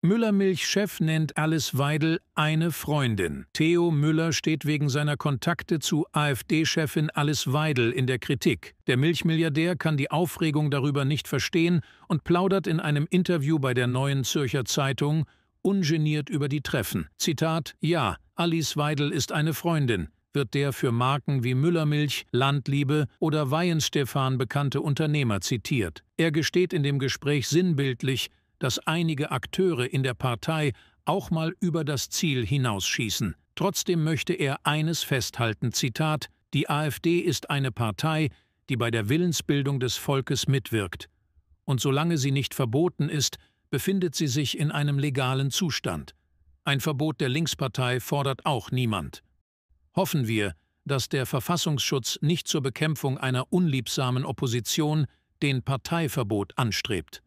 Müllermilch-Chef nennt Alice Weidel eine Freundin. Theo Müller steht wegen seiner Kontakte zu AfD-Chefin Alice Weidel in der Kritik. Der Milchmilliardär kann die Aufregung darüber nicht verstehen und plaudert in einem Interview bei der Neuen Zürcher Zeitung ungeniert über die Treffen. Zitat: Ja, Alice Weidel ist eine Freundin wird der für Marken wie Müllermilch, Landliebe oder Weihenstephan bekannte Unternehmer zitiert. Er gesteht in dem Gespräch sinnbildlich, dass einige Akteure in der Partei auch mal über das Ziel hinausschießen. Trotzdem möchte er eines festhalten, Zitat, die AfD ist eine Partei, die bei der Willensbildung des Volkes mitwirkt. Und solange sie nicht verboten ist, befindet sie sich in einem legalen Zustand. Ein Verbot der Linkspartei fordert auch niemand. Hoffen wir, dass der Verfassungsschutz nicht zur Bekämpfung einer unliebsamen Opposition den Parteiverbot anstrebt.